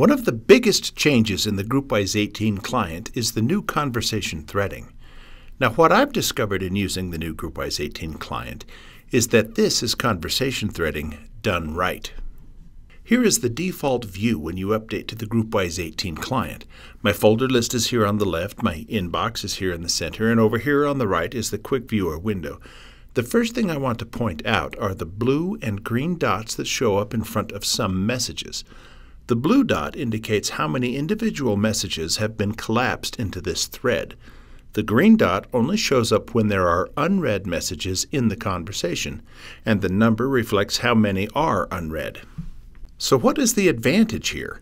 One of the biggest changes in the GroupWise 18 client is the new conversation threading. Now, what I've discovered in using the new GroupWise 18 client is that this is conversation threading done right. Here is the default view when you update to the GroupWise 18 client. My folder list is here on the left, my inbox is here in the center, and over here on the right is the Quick Viewer window. The first thing I want to point out are the blue and green dots that show up in front of some messages. The blue dot indicates how many individual messages have been collapsed into this thread. The green dot only shows up when there are unread messages in the conversation, and the number reflects how many are unread. So what is the advantage here?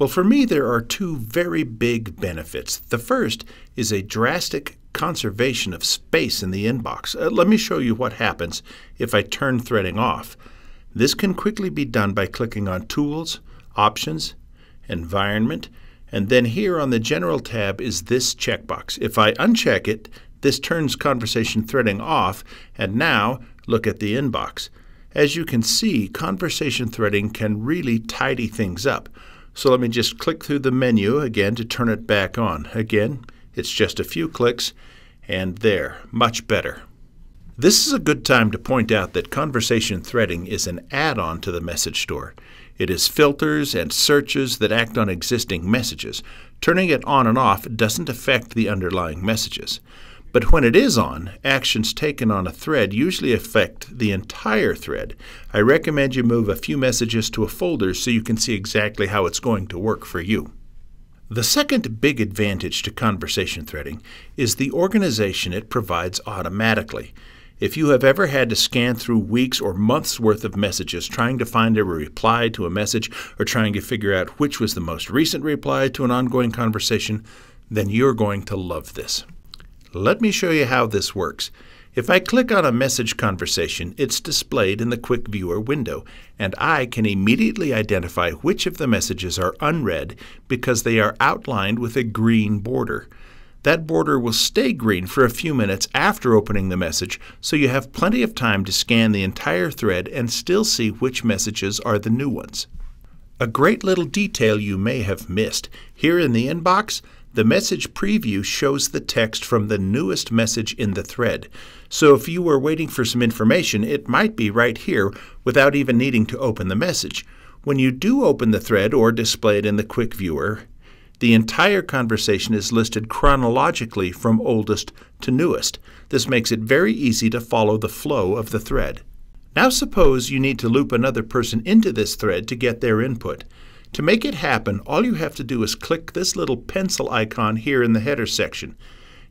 Well, for me, there are two very big benefits. The first is a drastic conservation of space in the inbox. Uh, let me show you what happens if I turn threading off. This can quickly be done by clicking on Tools, Options, Environment, and then here on the General tab is this checkbox. If I uncheck it, this turns conversation threading off, and now look at the inbox. As you can see, conversation threading can really tidy things up. So let me just click through the menu again to turn it back on. Again, it's just a few clicks, and there, much better. This is a good time to point out that conversation threading is an add-on to the message store. It is filters and searches that act on existing messages. Turning it on and off doesn't affect the underlying messages. But when it is on, actions taken on a thread usually affect the entire thread. I recommend you move a few messages to a folder so you can see exactly how it's going to work for you. The second big advantage to conversation threading is the organization it provides automatically. If you have ever had to scan through weeks or months worth of messages trying to find a reply to a message or trying to figure out which was the most recent reply to an ongoing conversation, then you're going to love this. Let me show you how this works. If I click on a message conversation, it's displayed in the Quick Viewer window, and I can immediately identify which of the messages are unread because they are outlined with a green border that border will stay green for a few minutes after opening the message, so you have plenty of time to scan the entire thread and still see which messages are the new ones. A great little detail you may have missed. Here in the inbox, the message preview shows the text from the newest message in the thread. So if you were waiting for some information, it might be right here without even needing to open the message. When you do open the thread or display it in the Quick Viewer, the entire conversation is listed chronologically from oldest to newest. This makes it very easy to follow the flow of the thread. Now suppose you need to loop another person into this thread to get their input. To make it happen, all you have to do is click this little pencil icon here in the header section.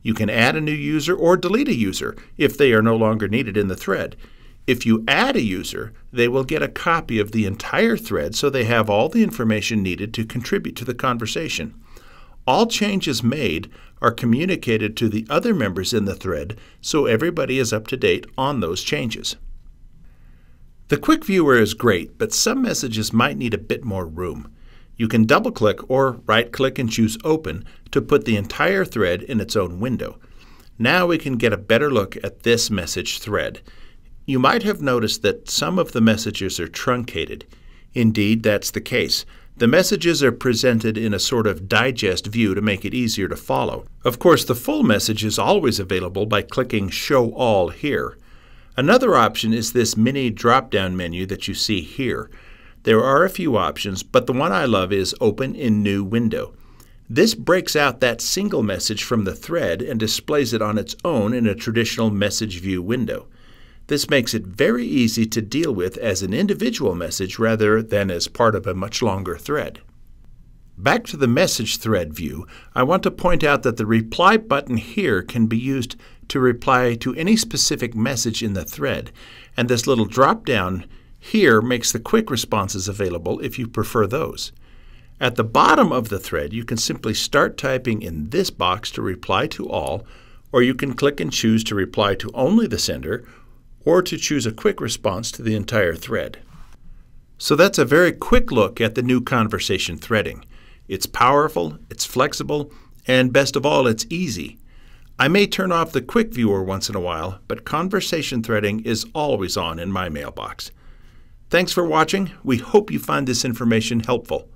You can add a new user or delete a user if they are no longer needed in the thread. If you add a user, they will get a copy of the entire thread so they have all the information needed to contribute to the conversation. All changes made are communicated to the other members in the thread so everybody is up to date on those changes. The Quick Viewer is great, but some messages might need a bit more room. You can double click or right click and choose Open to put the entire thread in its own window. Now we can get a better look at this message thread. You might have noticed that some of the messages are truncated. Indeed, that's the case. The messages are presented in a sort of digest view to make it easier to follow. Of course, the full message is always available by clicking Show All here. Another option is this mini drop-down menu that you see here. There are a few options, but the one I love is Open in New Window. This breaks out that single message from the thread and displays it on its own in a traditional message view window. This makes it very easy to deal with as an individual message rather than as part of a much longer thread. Back to the message thread view, I want to point out that the reply button here can be used to reply to any specific message in the thread, and this little drop down here makes the quick responses available if you prefer those. At the bottom of the thread, you can simply start typing in this box to reply to all, or you can click and choose to reply to only the sender, or to choose a quick response to the entire thread. So that's a very quick look at the new conversation threading. It's powerful, it's flexible, and best of all, it's easy. I may turn off the quick viewer once in a while, but conversation threading is always on in my mailbox. Thanks for watching. We hope you find this information helpful.